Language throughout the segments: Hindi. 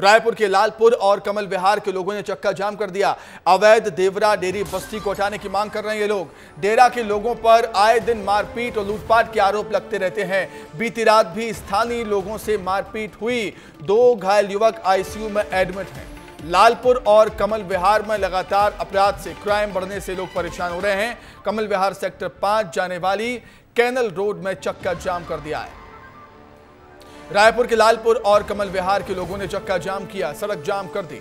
रायपुर के लालपुर और कमल विहार के लोगों ने चक्का जाम कर दिया अवैध देवरा डेरी बस्ती को हटाने की मांग कर रहे हैं ये लोग डेरा के लोगों पर आए दिन मारपीट और लूटपाट के आरोप लगते रहते हैं बीती रात भी स्थानीय लोगों से मारपीट हुई दो घायल युवक आईसीयू में एडमिट हैं लालपुर और कमल विहार में लगातार अपराध से क्राइम बढ़ने से लोग परेशान हो रहे हैं कमल विहार सेक्टर पांच जाने वाली कैनल रोड में चक्का जाम कर दिया है रायपुर के लालपुर और कमल विहार के लोगों ने चक्का जाम किया सड़क जाम कर दी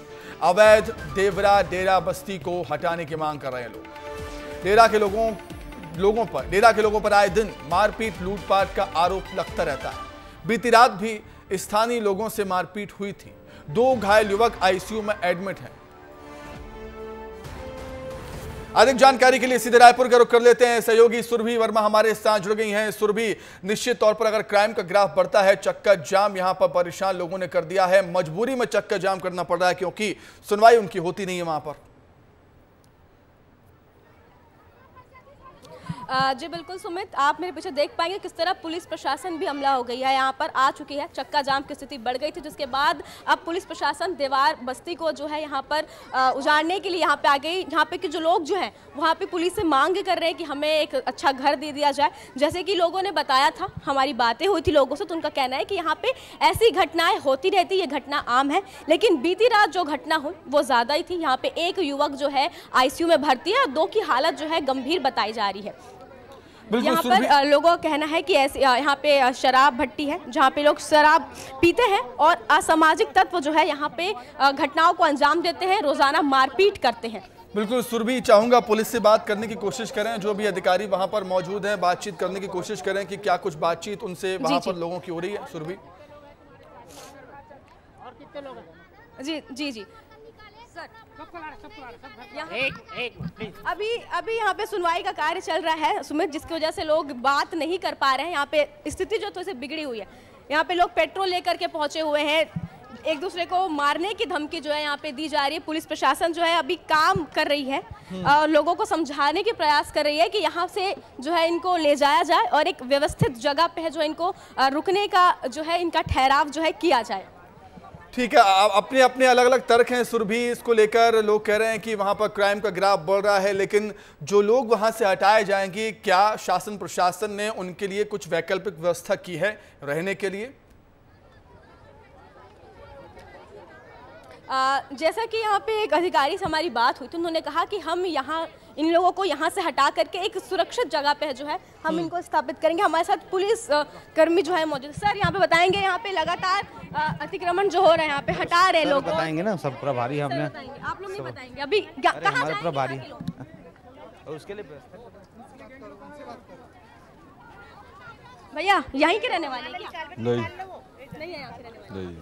अवैध देवरा डेरा बस्ती को हटाने की मांग कर रहे हैं लोग डेरा के लोगों लोगों पर डेरा के लोगों पर आए दिन मारपीट लूटपाट का आरोप लगता रहता है बीती रात भी स्थानीय लोगों से मारपीट हुई थी दो घायल युवक आईसीयू में एडमिट हैं अधिक जानकारी के लिए सीधे रायपुर का रुख कर लेते हैं सहयोगी सुरभि वर्मा हमारे साथ जुड़ गई हैं सुरभि निश्चित तौर पर अगर क्राइम का ग्राफ बढ़ता है चक्का जाम यहां पर परेशान लोगों ने कर दिया है मजबूरी में चक्का जाम करना पड़ रहा है क्योंकि सुनवाई उनकी होती नहीं है वहां पर जी बिल्कुल सुमित आप मेरे पीछे देख पाएंगे किस तरह पुलिस प्रशासन भी हमला हो गई है यहाँ पर आ चुकी है चक्का जाम की स्थिति बढ़ गई थी जिसके बाद अब पुलिस प्रशासन देवार बस्ती को जो है यहाँ पर उजाड़ने के लिए यहाँ पे आ गई यहाँ पे के जो लोग जो हैं वहाँ पे पुलिस से मांग कर रहे हैं कि हमें एक अच्छा घर दे दिया जाए जैसे कि लोगों ने बताया था हमारी बातें हुई थी लोगों से तो उनका कहना है कि यहाँ पे ऐसी घटनाएं होती रहती ये घटना आम है लेकिन बीती रात जो घटना हुई वो ज़्यादा ही थी यहाँ पे एक युवक जो है आई में भर्ती है और दो की हालत जो है गंभीर बताई जा रही है यहाँ पर लोगों का कहना है कि ऐसे यहाँ पे शराब भट्टी है जहाँ पे लोग शराब पीते हैं और असामाजिक तत्व जो है यहाँ पे घटनाओं को अंजाम देते हैं रोजाना मारपीट करते हैं बिल्कुल सुरभि चाहूंगा पुलिस से बात करने की कोशिश करें जो भी अधिकारी वहाँ पर मौजूद है बातचीत करने की कोशिश करें की क्या कुछ बातचीत उनसे वहाँ पर लोगों की हो रही है सुरभि जी जी जी सर एक एक अभी अभी यहाँ पे सुनवाई का कार्य चल रहा है सुमित जिसकी वजह से लोग बात नहीं कर पा रहे हैं यहाँ पे स्थिति जो थोड़ी सी बिगड़ी हुई है यहाँ पे लोग पेट्रोल लेकर के पहुँचे हुए हैं एक दूसरे को मारने की धमकी जो है यहाँ पे दी जा रही है पुलिस प्रशासन जो है अभी काम कर रही है आ, हम्म। लोगों को समझाने के प्रयास कर रही है कि यहाँ से जो है इनको ले जाया जाए और एक व्यवस्थित जगह पे है जो इनको रुकने का जो है इनका ठहराव जो है किया जाए ठीक है अपने अपने अलग अलग तर्क हैं सुरभि इसको लेकर लोग कह रहे हैं कि वहाँ पर क्राइम का ग्राफ बढ़ रहा है लेकिन जो लोग वहाँ से हटाए जाएंगे क्या शासन प्रशासन ने उनके लिए कुछ वैकल्पिक व्यवस्था की है रहने के लिए आ, जैसा कि यहाँ पे एक अधिकारी से हमारी बात हुई तो उन्होंने कहा कि हम यहाँ इन लोगों को यहाँ से हटा करके एक सुरक्षित जगह पे जो है हम हम्म। इनको स्थापित करेंगे हमारे साथ पुलिस कर्मी जो है मौजूद सर यहाँ पे बताएंगे यहाँ पे लगातार अतिक्रमण जो हो रहा है यहाँ पे हटा रहे लोग बताएंगे ना सब प्रभारी हमने आप लोग बताएंगे अभी कहा प्रभारी उसके लिए भैया यहीं के रहने वाले नहीं नहीं है यहाँ के रहने वाले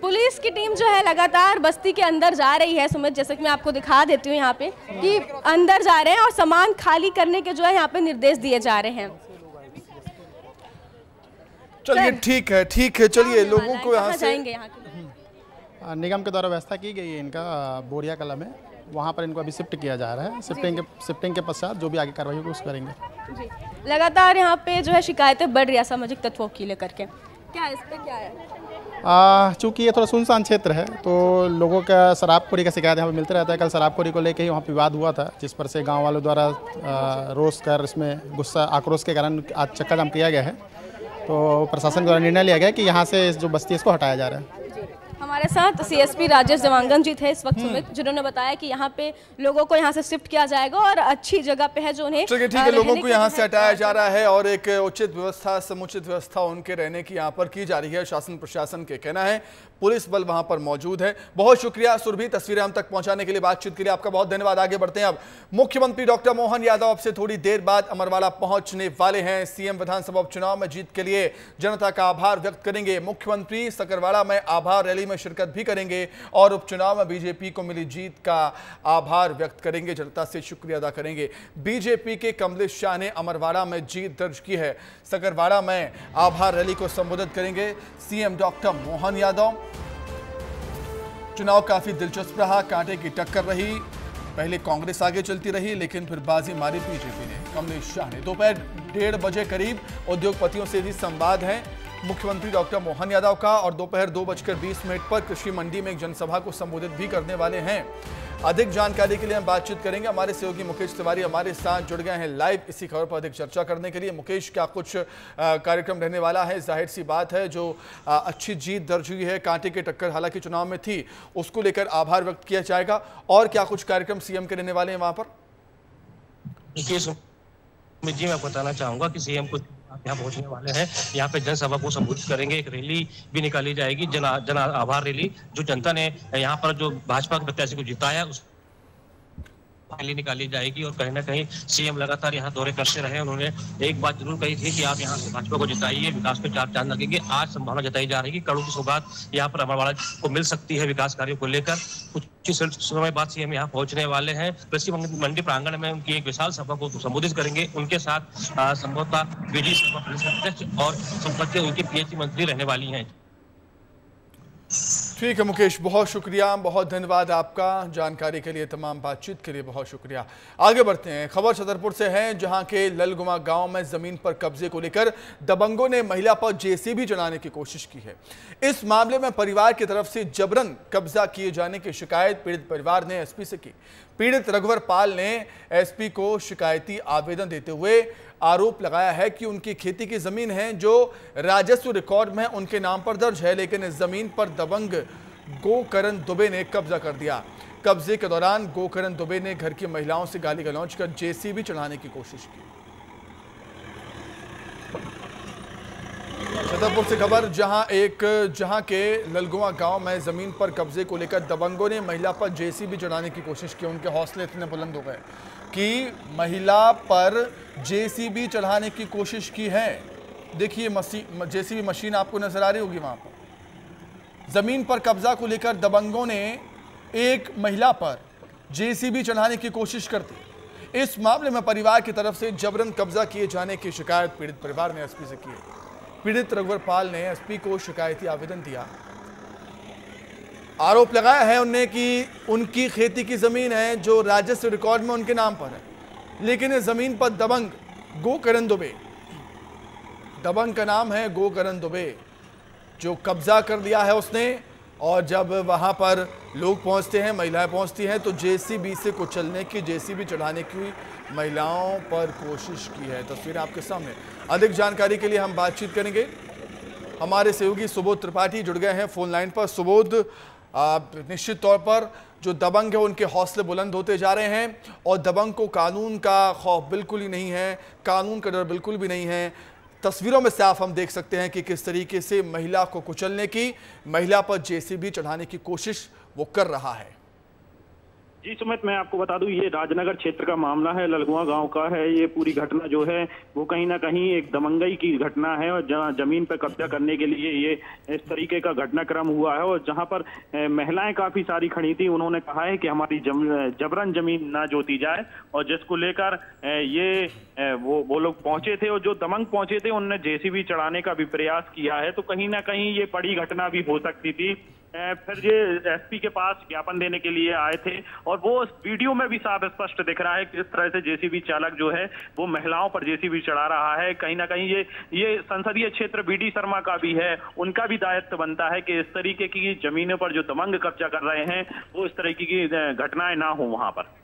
पुलिस की टीम जो है लगातार बस्ती के अंदर जा रही है सुमित जैसे कि मैं आपको दिखा देती हूँ यहाँ पे कि अंदर जा रहे हैं और सामान खाली करने के जो है यहाँ पे निर्देश दिए जा रहे हैं चलिए ठीक है ठीक है चलिए लोगों को यहाँ से निगम के द्वारा व्यवस्था की गई है इनका बोरिया कला में वहाँ पर इनको अभी शिफ्ट किया जा रहा है शिफ्टिंग के शिफ्टिंग के पश्चात जो भी आगे कार्रवाई होगी उस करेंगे लगातार यहाँ पे जो है शिकायतें बढ़ रही है सामाजिक तत्वों की लेकर के क्या इस पर क्या है चूँकि ये थोड़ा सुनसान क्षेत्र है तो लोगों का शराबखोरी का शिकायत यहाँ पर मिलते रहता है कल शराबखोरी को लेकर ही वहाँ विवाद हुआ था जिस पर से गाँव वालों द्वारा रोस कर इसमें गुस्सा आक्रोश के कारण आज चक्का जाम किया गया है तो प्रशासन द्वारा निर्णय लिया गया कि यहाँ से जो बस्ती इसको हटाया जा रहा है हमारे साथ सीएसपी राजेश देवांगन जी थे इस वक्त हम्म। सुमित जिन्होंने बताया कि यहाँ पे लोगों को यहाँ से शिफ्ट किया जाएगा और अच्छी जगह पे है जो उन्हें ठीक है लोगों को यहाँ से हटाया जा रहा है और एक उचित व्यवस्था समुचित व्यवस्था उनके रहने की यहाँ पर की जा रही है शासन प्रशासन के कहना है पुलिस बल वहां पर मौजूद है बहुत शुक्रिया सुरभि तस्वीरें हम तक पहुंचाने के लिए बातचीत के लिए आपका बहुत धन्यवाद आगे बढ़ते हैं अब मुख्यमंत्री डॉक्टर मोहन यादव आपसे थोड़ी देर बाद अमरवाला पहुंचने वाले हैं सीएम विधानसभा उपचुनाव में जीत के लिए जनता का आभार व्यक्त करेंगे मुख्यमंत्री सकरवाड़ा में आभार रैली में शिरकत भी करेंगे और उपचुनाव में बीजेपी को मिली जीत का आभार व्यक्त करेंगे जनता से शुक्रिया अदा करेंगे बीजेपी के कमलेश शाह ने अमरवाड़ा में जीत दर्ज की है सकरवाड़ा में आभार रैली को संबोधित करेंगे सीएम डॉक्टर मोहन यादव चुनाव काफी दिलचस्प रहा कांटे की टक्कर रही पहले कांग्रेस आगे चलती रही लेकिन फिर बाजी मारी बीजेपी ने कमलेश शाह ने दोपहर डेढ़ बजे करीब उद्योगपतियों से भी संवाद है मुख्यमंत्री डॉक्टर मोहन यादव का और दोपहर दो बजकर बीस मिनट पर कृषि मंडी में एक जनसभा को संबोधित भी करने वाले हैं अधिक जानकारी के लिए हम बातचीत करेंगे हमारे सहयोगी मुकेश तिवारी हमारे साथ जुड़ गए हैं लाइव इसी खबर पर अधिक चर्चा करने के लिए मुकेश क्या कुछ कार्यक्रम रहने वाला है जाहिर सी बात है जो आ, अच्छी जीत दर्ज हुई है कांटे के टक्कर हालांकि चुनाव में थी उसको लेकर आभार व्यक्त किया जाएगा और क्या कुछ कार्यक्रम सीएम के रहने वाले हैं वहां पर जी मैं बताना चाहूंगा कि सीएम को आप यहाँ पहुंचने वाले हैं यहाँ पे जनसभा को संबोधित करेंगे एक रैली भी निकाली जाएगी जन जन आभार रैली जो जनता ने यहाँ पर जो भाजपा के प्रत्याशी को जिताया उस रैली निकाली जाएगी और कहीं ना कहीं सीएम लगातार यहाँ दौरे करते रहे उन्होंने एक बात जरूर कही थी कि आप यहाँ से भाजपा को जिताइए विकास पे चार चांद लगेंगे आज संभावना जताई जा रही है कड़ों की सौगात यहाँ पर अमरवाड़ा को मिल सकती है विकास कार्यो को लेकर कुछ समय बाद सीएम यहाँ पहुंचने वाले हैं कृषि मंडी प्रांगण में उनकी एक विशाल सभा को संबोधित करेंगे उनके साथ संभवतः विधि सभा अध्यक्ष और संपत्ति उनकी पीएचडी मंत्री रहने वाली है ठीक है मुकेश बहुत शुक्रिया बहुत धन्यवाद आपका जानकारी के लिए तमाम बातचीत के लिए बहुत शुक्रिया आगे बढ़ते हैं खबर छतरपुर से है जहां के ललगुमा गांव में जमीन पर कब्जे को लेकर दबंगों ने महिला पर जेसीबी चलाने की कोशिश की है इस मामले में परिवार की तरफ से जबरन कब्जा किए जाने की शिकायत पीड़ित परिवार ने एसपी से की पीड़ित रघुवर पाल ने एसपी को शिकायती आवेदन देते हुए आरोप लगाया है कि उनकी खेती की ज़मीन है जो राजस्व रिकॉर्ड में उनके नाम पर दर्ज है लेकिन इस ज़मीन पर दबंग गोकरण दुबे ने कब्जा कर दिया कब्जे के दौरान गोकरण दुबे ने घर की महिलाओं से गाली गलौज कर जेसीबी चढ़ाने की कोशिश की छतरपुर से खबर जहां एक जहां के ललगुआ गांव में जमीन पर कब्जे को लेकर दबंगों ने महिला पर जेसीबी चढ़ाने की कोशिश की उनके हौसले इतने बुलंद हो गए कि महिला पर जेसीबी चढ़ाने की कोशिश की है देखिए जेसीबी मशीन आपको नजर आ रही होगी वहां पर जमीन पर कब्जा को लेकर दबंगों ने एक महिला पर जेसीबी चढ़ाने की कोशिश कर दी इस मामले में परिवार की तरफ से जबरन कब्जा किए जाने की शिकायत पीड़ित परिवार ने एसपी से की पीड़ित रघुवर पाल ने एसपी को शिकायती आवेदन दिया आरोप लगाया है उनने कि उनकी खेती की ज़मीन है जो राजस्व रिकॉर्ड में उनके नाम पर है लेकिन इस ज़मीन पर दबंग गोकरण दुबे दबंग का नाम है गोकरण दुबे जो कब्ज़ा कर लिया है उसने और जब वहाँ पर लोग पहुँचते हैं महिलाएं पहुँचती हैं तो जेसीबी से कुचलने की जेसीबी चढ़ाने की महिलाओं पर कोशिश की है तस्वीरें आपके सामने अधिक जानकारी के लिए हम बातचीत करेंगे हमारे सहयोगी सुबोध त्रिपाठी जुड़ गए हैं फ़ोन लाइन पर सुबोध निश्चित तौर पर जो दबंग है उनके हौसले बुलंद होते जा रहे हैं और दबंग को कानून का खौफ बिल्कुल ही नहीं है कानून का डर बिल्कुल भी नहीं है तस्वीरों में साफ हम देख सकते हैं कि किस तरीके से महिला को कुचलने की महिला पर जेसीबी चढ़ाने की कोशिश वो कर रहा है जी सुमित मैं आपको बता दूं ये राजनगर क्षेत्र का मामला है ललगुआ गांव का है ये पूरी घटना जो है वो कहीं ना कहीं एक दमंगई की घटना है और जहां जमीन पर कब्जा करने के लिए ये इस तरीके का घटनाक्रम हुआ है और जहां पर महिलाएं काफी सारी खड़ी थी उन्होंने कहा है कि हमारी जम, जबरन जमीन ना जोती जाए और जिसको लेकर ये वो वो लोग पहुंचे थे और जो दमंग पहुंचे थे उनने जेसीबी चढ़ाने का भी प्रयास किया है तो कहीं ना कहीं ये बड़ी घटना भी हो सकती थी फिर ये एसपी के पास ज्ञापन देने के लिए आए थे और वो वीडियो में भी साफ स्पष्ट दिख रहा है कि इस तरह से जेसीबी चालक जो है वो महिलाओं पर जेसीबी चढ़ा रहा है कहीं ना कहीं ये ये संसदीय क्षेत्र बीडी शर्मा का भी है उनका भी दायित्व बनता है कि इस तरीके की जमीनों पर जो दमंग कब्जा कर रहे हैं वो इस तरीके की घटनाएं ना हो वहां पर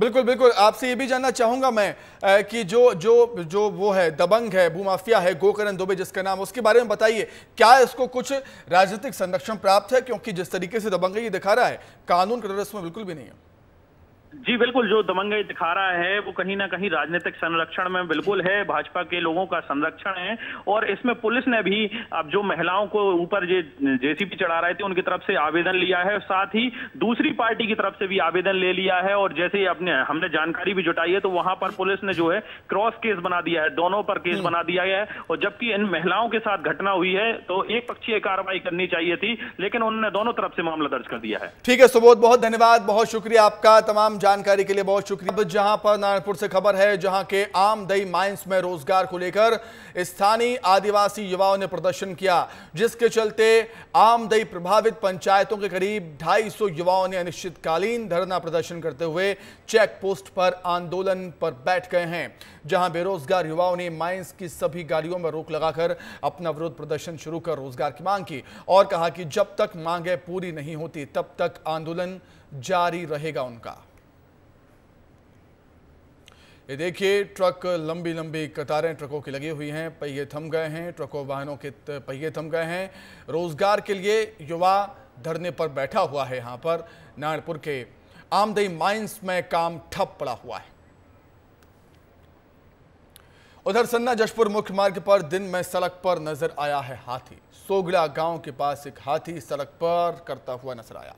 बिल्कुल बिल्कुल आपसे ये भी जानना चाहूंगा मैं आ, कि जो जो जो वो है दबंग है भूमाफिया है गोकरण दुबे जिसका नाम उसके बारे में बताइए क्या इसको कुछ राजनीतिक संरक्षण प्राप्त है क्योंकि जिस तरीके से दबंग ये दिखा रहा है कानून का डर इसमें बिल्कुल भी नहीं है जी बिल्कुल जो दबंगई दिखा रहा है वो कहीं ना कहीं राजनीतिक संरक्षण में बिल्कुल है भाजपा के लोगों का संरक्षण है और इसमें पुलिस ने भी अब जो महिलाओं को ऊपर जे जेसीपी चढ़ा रहे थे उनकी तरफ से आवेदन लिया है साथ ही दूसरी पार्टी की तरफ से भी आवेदन ले लिया है और जैसे अपने हमने जानकारी भी जुटाई है तो वहां पर पुलिस ने जो है क्रॉस केस बना दिया है दोनों पर केस हम्म। बना दिया है और जबकि इन महिलाओं के साथ घटना हुई है तो एक पक्षीय कार्रवाई करनी चाहिए थी लेकिन उन्होंने दोनों तरफ से मामला दर्ज कर दिया है ठीक है सुबोध बहुत धन्यवाद बहुत शुक्रिया आपका तमाम जानकारी के लिए बहुत शुक्रिया अब जहां पर नारायणपुर से खबर है जहां के आमदई माइंस में रोजगार को लेकर स्थानीय आदिवासी युवाओं ने प्रदर्शन किया जिसके चलते आमदई प्रभावित पंचायतों के करीब 250 युवाओं ने अनिश्चितकालीन धरना प्रदर्शन करते हुए चेक पोस्ट पर आंदोलन पर बैठ गए हैं जहां बेरोजगार युवाओं ने माइंस की सभी गाड़ियों में रोक लगाकर अपना विरोध प्रदर्शन शुरू कर रोजगार की मांग की और कहा कि जब तक मांगे पूरी नहीं होती तब तक आंदोलन जारी रहेगा उनका ये देखिए ट्रक लंबी लंबी कतारें ट्रकों की लगी हुई हैं पहिए थम गए हैं ट्रकों वाहनों के पहिए थम गए हैं रोजगार के लिए युवा धरने पर बैठा हुआ है यहाँ पर नारायणपुर के आमदई माइंस में काम ठप पड़ा हुआ है उधर सन्ना जशपुर मुख्य मार्ग पर दिन में सड़क पर नजर आया है हाथी सोगड़ा गांव के पास एक हाथी सड़क पर करता हुआ नजर आया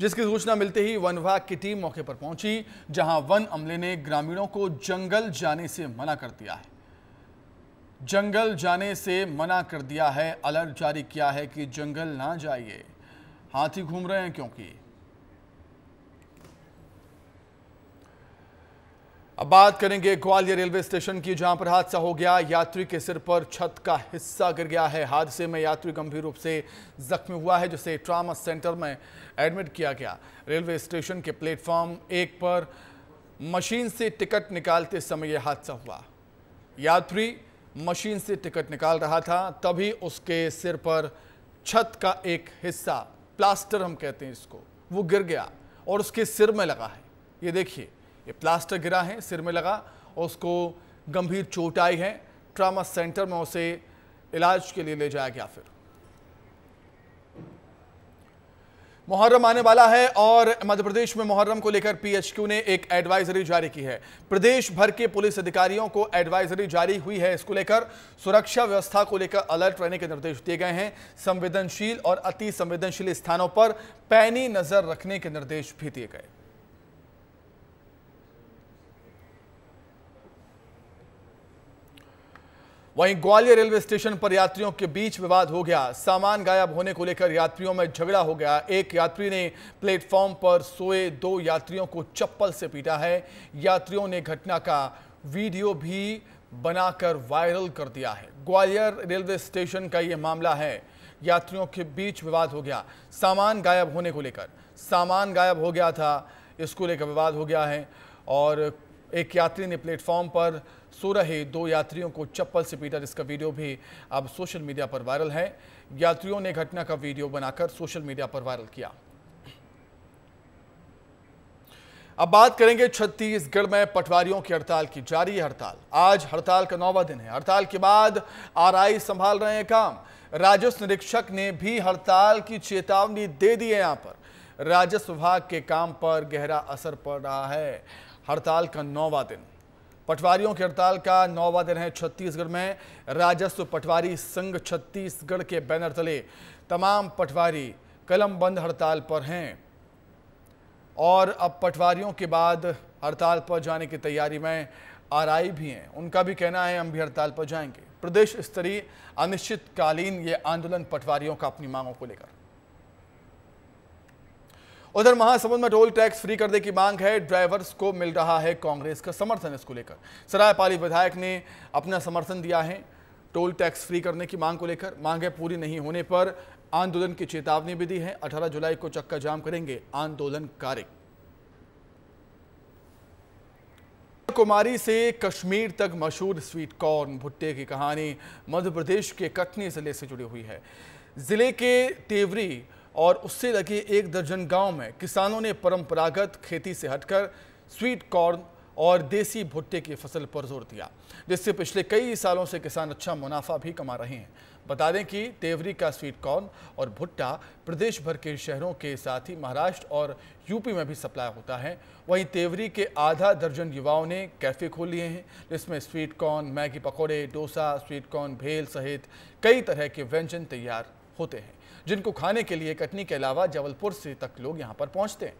जिसकी सूचना मिलते ही वन विभाग की टीम मौके पर पहुंची जहां वन अमले ने ग्रामीणों को जंगल जाने से मना कर दिया है जंगल जाने से मना कर दिया है अलर्ट जारी किया है कि जंगल ना जाइए हाथी घूम रहे हैं क्योंकि अब बात करेंगे ग्वालियर रेलवे स्टेशन की जहां पर हादसा हो गया यात्री के सिर पर छत का हिस्सा गिर गया है हादसे में यात्री गंभीर रूप से जख्मी हुआ है जिसे ट्रामा सेंटर में एडमिट किया गया रेलवे स्टेशन के प्लेटफॉर्म एक पर मशीन से टिकट निकालते समय यह हादसा हुआ यात्री मशीन से टिकट निकाल रहा था तभी उसके सिर पर छत का एक हिस्सा प्लास्टर हम कहते हैं इसको वो गिर गया और उसके सिर में लगा है ये देखिए ये प्लास्टर गिरा है सिर में लगा और उसको गंभीर चोट आई है ट्रामा सेंटर में उसे इलाज के लिए ले जाया गया फिर मुहर्रम आने वाला है और मध्य प्रदेश में मुहर्रम को लेकर पीएचक्यू ने एक एडवाइजरी जारी की है प्रदेश भर के पुलिस अधिकारियों को एडवाइजरी जारी हुई है इसको लेकर सुरक्षा व्यवस्था को लेकर अलर्ट रहने के निर्देश दिए गए हैं संवेदनशील और अति संवेदनशील स्थानों पर पैनी नजर रखने के निर्देश भी दिए गए वहीं ग्वालियर रेलवे स्टेशन पर यात्रियों के बीच विवाद हो गया सामान गायब होने को लेकर यात्रियों में झगड़ा हो गया एक यात्री ने प्लेटफॉर्म पर सोए दो यात्रियों को चप्पल से पीटा है यात्रियों ने घटना का वीडियो भी बनाकर वायरल कर दिया है ग्वालियर रेलवे स्टेशन का ये मामला है यात्रियों के बीच विवाद हो गया सामान गायब होने को लेकर सामान गायब हो गया था इसको लेकर विवाद हो गया है और एक यात्री ने प्लेटफॉर्म पर सो रहे दो यात्रियों को चप्पल से पीटा जिसका वीडियो भी अब सोशल मीडिया पर वायरल है यात्रियों ने घटना का वीडियो बनाकर सोशल मीडिया पर वायरल किया अब बात करेंगे छत्तीसगढ़ में पटवारियों की हड़ताल की जारी हड़ताल आज हड़ताल का नौवा दिन है हड़ताल के बाद आरआई संभाल रहे हैं काम राजस्व निरीक्षक ने भी हड़ताल की चेतावनी दे दी है यहां पर राजस्व विभाग के काम पर गहरा असर पड़ रहा है हड़ताल का नौवा दिन पटवारियों की हड़ताल का नौवा दिन है छत्तीसगढ़ में राजस्व पटवारी संघ छत्तीसगढ़ के बैनर तले तमाम पटवारी कलम बंद हड़ताल पर हैं और अब पटवारियों के बाद हड़ताल पर जाने की तैयारी में आरआई भी हैं उनका भी कहना है हम भी हड़ताल पर जाएंगे प्रदेश स्तरीय अनिश्चितकालीन ये आंदोलन पटवारियों का अपनी मांगों को लेकर उधर महासमुंद में टोल टैक्स फ्री करने की मांग है ड्राइवर्स को मिल रहा है कांग्रेस का समर्थन इसको लेकर सरायपाली विधायक ने अपना समर्थन दिया है टोल टैक्स फ्री करने की मांग को लेकर मांगें पूरी नहीं होने पर आंदोलन की चेतावनी भी दी है 18 जुलाई को चक्का जाम करेंगे आंदोलनकारी कुमारी से कश्मीर तक मशहूर स्वीट कॉर्न भुट्टे की कहानी मध्य प्रदेश के कटनी जिले से जुड़ी हुई है जिले के तेवरी और उससे लगे एक दर्जन गांव में किसानों ने परंपरागत खेती से हटकर स्वीट कॉर्न और देसी भुट्टे की फसल पर जोर दिया जिससे पिछले कई सालों से किसान अच्छा मुनाफा भी कमा रहे हैं बता दें कि तेवरी का स्वीट कॉर्न और भुट्टा प्रदेश भर के शहरों के साथ ही महाराष्ट्र और यूपी में भी सप्लाई होता है वहीं तेवरी के आधा दर्जन युवाओं ने कैफ़े खोल लिए हैं जिसमें स्वीट कॉर्न मैगी पकौड़े डोसा स्वीट कॉर्न भेल सहित कई तरह के व्यंजन तैयार होते हैं जिनको खाने के लिए कटनी के अलावा जबलपुर से तक लोग यहाँ पर पहुंचते हैं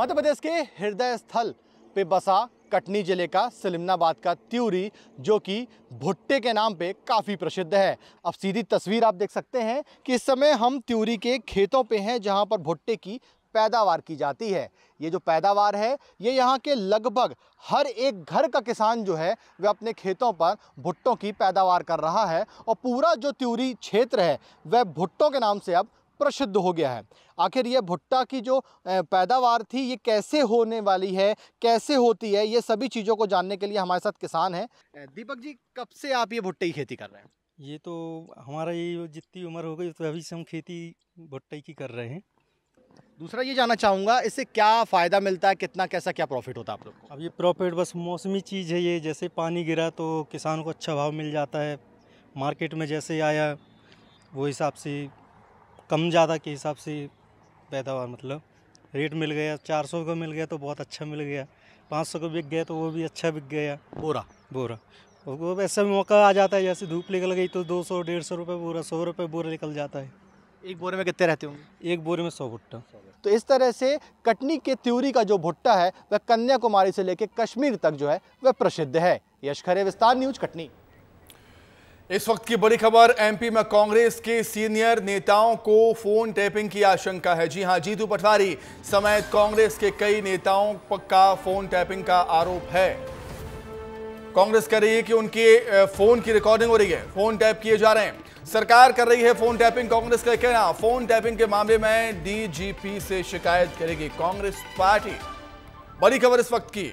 मध्य प्रदेश के हृदय स्थल पे बसा कटनी जिले का सलिमनाबाद का त्यूरी जो कि भुट्टे के नाम पे काफ़ी प्रसिद्ध है अब सीधी तस्वीर आप देख सकते हैं कि इस समय हम त्यूरी के खेतों पे हैं जहां पर भुट्टे की पैदावार की जाती है ये जो पैदावार है ये यहाँ के लगभग हर एक घर का किसान जो है वह अपने खेतों पर भुट्टों की पैदावार कर रहा है और पूरा जो त्यूरी क्षेत्र है वह भुट्टों के नाम से अब प्रसिद्ध हो गया है आखिर ये भुट्टा की जो पैदावार थी ये कैसे होने वाली है कैसे होती है ये सभी चीज़ों को जानने के लिए हमारे साथ किसान हैं दीपक जी कब से आप ये भुट्टे की खेती कर रहे हैं ये तो हमारा ये जितनी उम्र हो गई तो अभी से हम खेती भुट्टे की कर रहे हैं दूसरा ये जानना चाहूँगा इससे क्या फ़ायदा मिलता है कितना कैसा क्या प्रॉफिट होता है आप लोग को अब ये प्रॉफिट बस मौसमी चीज़ है ये जैसे पानी गिरा तो किसान को अच्छा भाव मिल जाता है मार्केट में जैसे आया वो हिसाब से कम ज़्यादा के हिसाब से पैदावार मतलब रेट मिल गया चार सौ का मिल गया तो बहुत अच्छा मिल गया पाँच सौ का बिक गया तो वो भी अच्छा बिक गया बोरा बोरा वो ऐसा मौका आ जाता है जैसे धूप निकल गई तो दो सौ डेढ़ सौ रुपये बोरा सौ रुपये बोरा निकल जाता है एक बोरे में कितने रहते होंगे एक बोरे में सौ भुट्टा तो इस तरह से कटनी के त्यूरी का जो भुट्टा है वह कन्याकुमारी से लेकर कश्मीर तक जो है वह प्रसिद्ध है यश खरे विस्तार न्यूज कटनी इस वक्त की बड़ी खबर एमपी में कांग्रेस के सीनियर नेताओं को फोन टैपिंग की आशंका है जी हां जीतू पटवारी समेत कांग्रेस के कई नेताओं का फोन टैपिंग का आरोप है कांग्रेस कह रही है कि उनके फोन की रिकॉर्डिंग हो रही है फोन टैप किए जा रहे हैं सरकार कर रही है फोन टैपिंग कांग्रेस का कहना फोन टैपिंग के मामले में डीजीपी से शिकायत करेगी कांग्रेस पार्टी बड़ी खबर इस वक्त की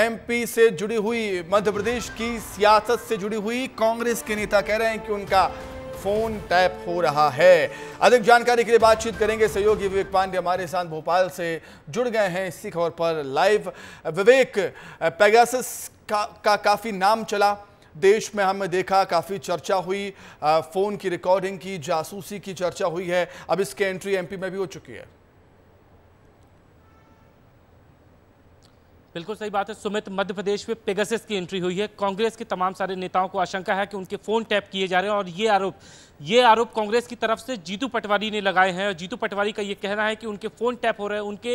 एमपी से जुड़ी हुई मध्य प्रदेश की सियासत से जुड़ी हुई कांग्रेस के नेता कह रहे हैं कि उनका फोन टैप हो रहा है अधिक जानकारी के लिए बातचीत करेंगे सहयोगी विवेक पांडे हमारे साथ भोपाल से जुड़ गए हैं इसी खबर पर लाइव विवेक पैगास का, का काफी नाम चला देश में हमने देखा काफ़ी चर्चा हुई फ़ोन की रिकॉर्डिंग की जासूसी की चर्चा हुई है अब इसके एंट्री एमपी में भी हो चुकी है बिल्कुल सही बात है सुमित मध्य प्रदेश में पेगसिस की एंट्री हुई है कांग्रेस के तमाम सारे नेताओं को आशंका है कि उनके फोन टैप किए जा रहे हैं और ये आरोप ये आरोप कांग्रेस की तरफ से जीतू पटवारी ने लगाए हैं और जीतू पटवारी का ये कहना है कि उनके फोन टैप हो रहे हैं उनके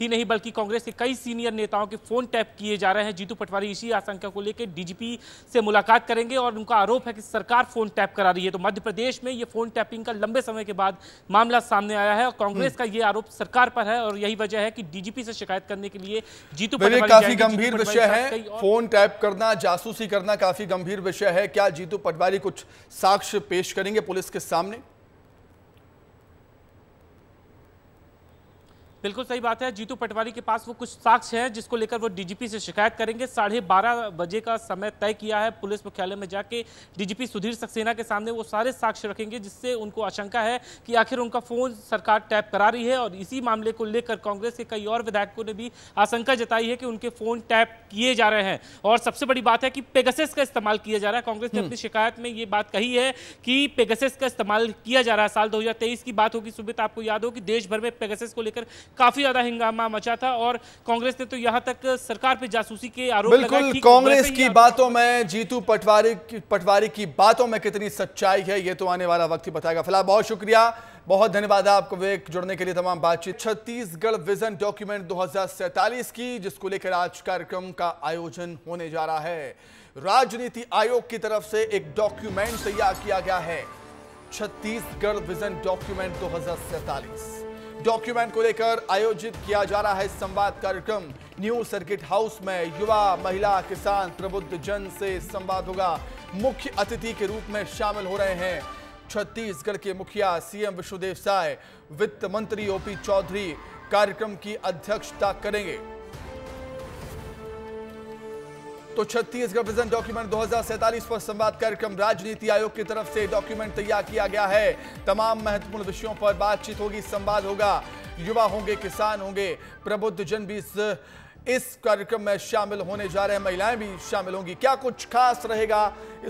ही नहीं बल्कि कांग्रेस के कई सीनियर नेताओं के फोन टैप किए जा रहे हैं जीतू पटवारी इसी आशंका को लेकर डीजीपी से मुलाकात करेंगे और उनका आरोप है कि सरकार फोन टैप करा रही है तो मध्य प्रदेश में ये फोन टैपिंग का लंबे समय के बाद मामला सामने आया है और कांग्रेस हम्म। का ये आरोप सरकार पर है और यही वजह है कि डीजीपी से शिकायत करने के लिए जीतू पटवारी काफी गंभीर विषय है फोन टैप करना जासूसी करना काफी गंभीर विषय है क्या जीतू पटवारी कुछ साक्ष्य पेश करेंगे पुलिस के सामने बिल्कुल सही बात है जीतू पटवारी के पास वो कुछ साक्ष्य हैं जिसको लेकर वो डीजीपी से शिकायत करेंगे साढ़े बारह बजे का समय तय किया है पुलिस मुख्यालय में जाके डीजीपी सुधीर सक्सेना के सामने वो सारे साक्ष्य रखेंगे जिससे उनको आशंका है कि आखिर उनका फोन सरकार टैप करा रही है और इसी मामले को लेकर कांग्रेस के कई और विधायकों ने भी आशंका जताई है कि उनके फोन टैप किए जा रहे हैं और सबसे बड़ी बात है कि पेगसेस का इस्तेमाल किया जा रहा है कांग्रेस ने हम्म। अपनी शिकायत में ये बात कही है कि पेगसेस का इस्तेमाल किया जा रहा है साल दो की बात होगी सुबित आपको याद हो कि देश भर में पेगसेस को लेकर काफी ज्यादा हंगामा मचा था और कांग्रेस ने तो यहां तक सरकार पे जासूसी के आरोप बिल्कुल कांग्रेस की बातों में जीतू पटवारी पटवारी की बातों में कितनी सच्चाई है ये तो आने वाला वक्त ही बताएगा फिलहाल बहुत शुक्रिया बहुत धन्यवाद आपको विवेक जुड़ने के लिए तमाम बातचीत छत्तीसगढ़ विजन डॉक्यूमेंट 2047 की जिसको लेकर आज कार्यक्रम का आयोजन होने जा रहा है राजनीति आयोग की तरफ से एक डॉक्यूमेंट तैयार किया गया है छत्तीसगढ़ विजन डॉक्यूमेंट 2047 डॉक्यूमेंट को लेकर आयोजित किया जा रहा है संवाद कार्यक्रम न्यू सर्किट हाउस में युवा महिला किसान प्रबुद्ध जन से संवाद होगा मुख्य अतिथि के रूप में शामिल हो रहे हैं छत्तीसगढ़ के मुखिया सीएम विष्णुदेव साय वित्त मंत्री ओपी चौधरी कार्यक्रम की अध्यक्षता करेंगे तो छत्तीसगढ़ विजन डॉक्यूमेंट 2047 पर संवाद कार्यक्रम राजनीति आयोग की तरफ से डॉक्यूमेंट तैयार किया गया है तमाम महत्वपूर्ण विषयों पर बातचीत होगी संवाद होगा युवा होंगे किसान होंगे प्रबुद्ध जन भी इस, इस कार्यक्रम में शामिल होने जा रहे हैं महिलाएं भी शामिल होंगी क्या कुछ खास रहेगा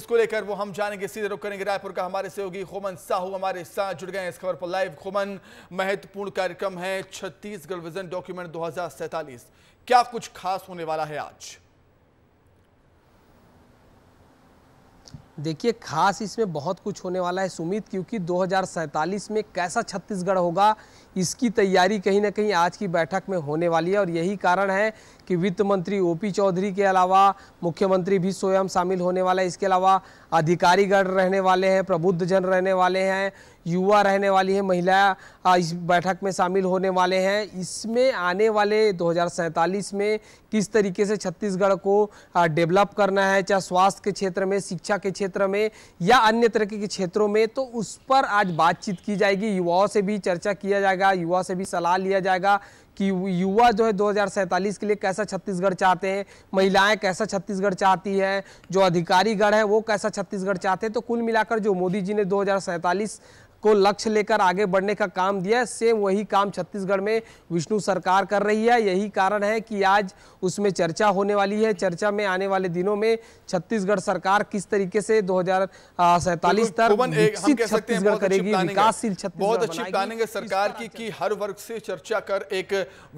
इसको लेकर वो हम जानेंगे सीधे रुक करेंगे रायपुर का हमारे सहयोगी खोमन साहू हमारे साथ जुड़ गए इस खबर पर लाइव खोमन महत्वपूर्ण कार्यक्रम है छत्तीसगढ़ विजन डॉक्यूमेंट दो क्या कुछ खास होने वाला है आज देखिए खास इसमें बहुत कुछ होने वाला है सुमित क्योंकि दो में कैसा छत्तीसगढ़ होगा इसकी तैयारी कहीं ना कहीं आज की बैठक में होने वाली है और यही कारण है कि वित्त मंत्री ओपी चौधरी के अलावा मुख्यमंत्री भी स्वयं शामिल होने वाला है इसके अलावा अधिकारीगण रहने वाले हैं प्रबुद्ध जन रहने वाले हैं युवा रहने वाली है महिला इस बैठक में शामिल होने वाले हैं इसमें आने वाले दो में किस तरीके से छत्तीसगढ़ को डेवलप करना है चाहे स्वास्थ्य के क्षेत्र में शिक्षा के क्षेत्र में या अन्य तरीके के क्षेत्रों में तो उस पर आज बातचीत की जाएगी युवाओं से भी चर्चा किया जाएगा युवा से भी सलाह लिया जाएगा कि युवा जो है दो के लिए कैसा छत्तीसगढ़ चाहते हैं महिलाएं कैसा छत्तीसगढ़ चाहती हैं जो अधिकारीगढ़ है वो कैसा छत्तीसगढ़ चाहते हैं तो कुल मिलाकर जो मोदी जी ने दो को लक्ष्य लेकर आगे बढ़ने का काम दिया सेम वही काम छत्तीसगढ़ में विष्णु सरकार कर रही है यही कारण है कि आज उसमें चर्चा होने वाली है चर्चा में आने वाले दिनों में छत्तीसगढ़ सरकार किस तरीके से दो हजार सैतालीस तो तक छत्तीसगढ़ करेगी विकासशील छत्तीसगढ़ बहुत अच्छी प्लानिंग है सरकार की कि हर वर्ग से चर्चा कर एक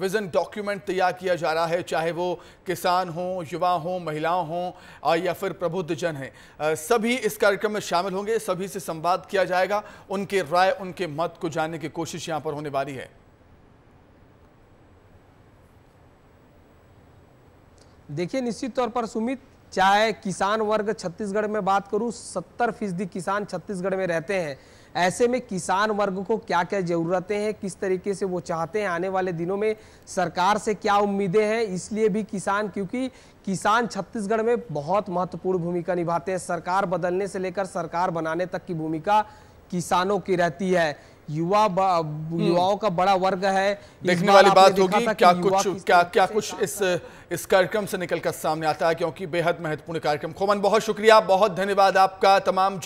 विजन डॉक्यूमेंट तैयार किया जा रहा है चाहे वो किसान हो युवा हो महिलाओं हो या फिर प्रबुद्ध जन है सभी इस कार्यक्रम में शामिल होंगे सभी से संवाद किया जाएगा उनके उनके राय उनके मत को जानने की कोशिश यहां पर होने वाली है देखिए निश्चित तौर पर सुमित चाहे किसान वर्ग छत्तीसगढ़ में बात करूं सत्तर फीसदी किसान छत्तीसगढ़ में रहते हैं ऐसे में किसान वर्ग को क्या क्या ज़रूरतें हैं किस तरीके से वो चाहते हैं आने वाले दिनों में सरकार से क्या उम्मीदें हैं इसलिए भी किसान क्योंकि किसान छत्तीसगढ़ में बहुत महत्वपूर्ण भूमिका निभाते हैं सरकार बदलने से लेकर सरकार बनाने तक की भूमिका किसानों की रहती है युवा हम्म। युवाओं का बड़ा वर्ग है देखने वाली बात होगी क्या, क्या कुछ क्या क्या कुछ इस इस कार्यक्रम से निकलकर सामने आता है क्योंकि बेहद महत्वपूर्ण कार्यक्रम खोमन बहुत शुक्रिया बहुत धन्यवाद आपका तमाम